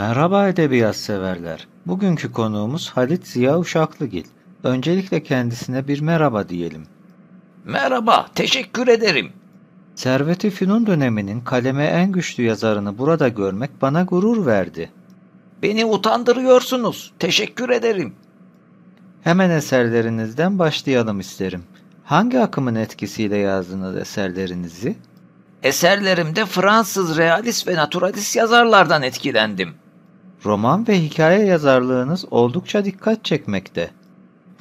Merhaba edebiyat severler. Bugünkü konuğumuz Halit Ziya Uşaklıgil. Öncelikle kendisine bir merhaba diyelim. Merhaba, teşekkür ederim. Servet-i Fünun döneminin kaleme en güçlü yazarını burada görmek bana gurur verdi. Beni utandırıyorsunuz. Teşekkür ederim. Hemen eserlerinizden başlayalım isterim. Hangi akımın etkisiyle yazdınız eserlerinizi? Eserlerimde Fransız realist ve naturalist yazarlardan etkilendim roman ve hikaye yazarlığınız oldukça dikkat çekmekte.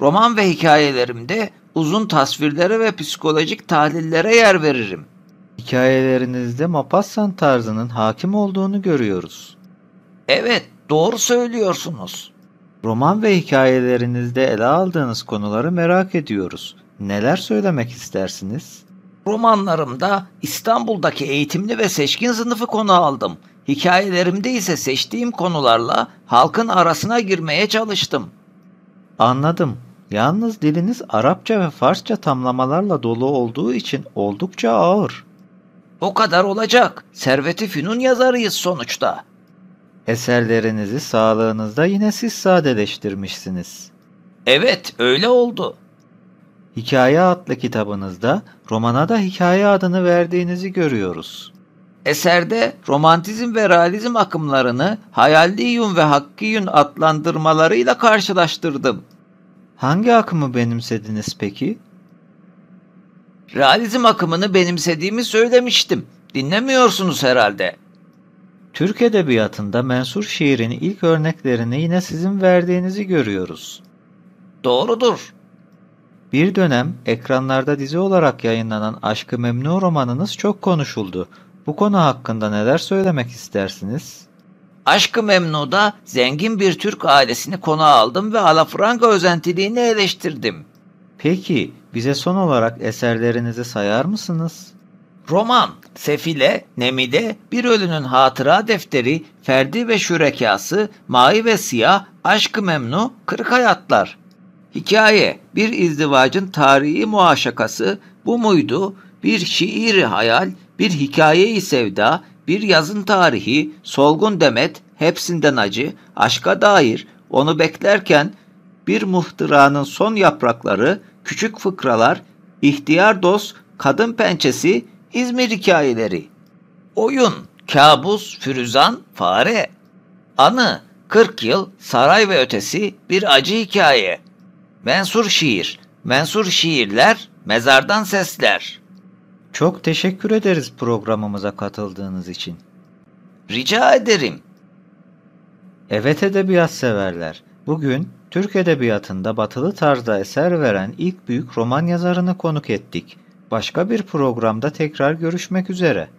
Roman ve hikayelerimde uzun tasvirlere ve psikolojik tahlillere yer veririm. Hikayelerinizde Mapassan tarzının hakim olduğunu görüyoruz. Evet, doğru söylüyorsunuz. Roman ve hikayelerinizde ele aldığınız konuları merak ediyoruz. Neler söylemek istersiniz? Romanlarımda İstanbul'daki eğitimli ve seçkin sınıfı konu aldım. Hikayelerimde ise seçtiğim konularla halkın arasına girmeye çalıştım. Anladım. Yalnız diliniz Arapça ve Farsça tamlamalarla dolu olduğu için oldukça ağır. O kadar olacak. Serveti Fünun yazarıyız sonuçta. Eserlerinizi sağlığınızda yine siz sadeleştirmişsiniz. Evet, öyle oldu. Hikaye adlı kitabınızda romana da hikaye adını verdiğinizi görüyoruz. Eserde romantizm ve realizm akımlarını hayalliyun ve hakkiyun adlandırmalarıyla karşılaştırdım. Hangi akımı benimsediniz peki? Realizm akımını benimsediğimi söylemiştim. Dinlemiyorsunuz herhalde. Türk edebiyatında mensur şiirin ilk örneklerini yine sizin verdiğinizi görüyoruz. Doğrudur. Bir dönem ekranlarda dizi olarak yayınlanan Aşkı Memnu romanınız çok konuşuldu. Bu konu hakkında neler söylemek istersiniz? Aşkı Memnu'da zengin bir Türk ailesini konağa aldım ve alafranga özentiliğini eleştirdim. Peki bize son olarak eserlerinizi sayar mısınız? Roman, Sefile, Nemide, Bir Ölünün Hatıra Defteri, Ferdi ve Şürekası, Mavi ve Siyah, Aşkı Memnu, Kırık Hayatlar. Hikaye, bir İzdivacın tarihi muaşakası, bu muydu, bir şiiri hayal, bir hikayeyi sevda, bir yazın tarihi, solgun demet, hepsinden acı, aşka dair onu beklerken bir muhtıranın son yaprakları, küçük fıkralar, ihtiyar dost, kadın pençesi, İzmir hikayeleri. Oyun, kabus, firüzan, fare. Anı, 40 yıl, saray ve ötesi, bir acı hikaye. Mensur şiir, mensur şiirler, mezardan sesler.'' Çok teşekkür ederiz programımıza katıldığınız için. Rica ederim. Evet edebiyat severler. Bugün Türk edebiyatında batılı tarzda eser veren ilk büyük roman yazarını konuk ettik. Başka bir programda tekrar görüşmek üzere.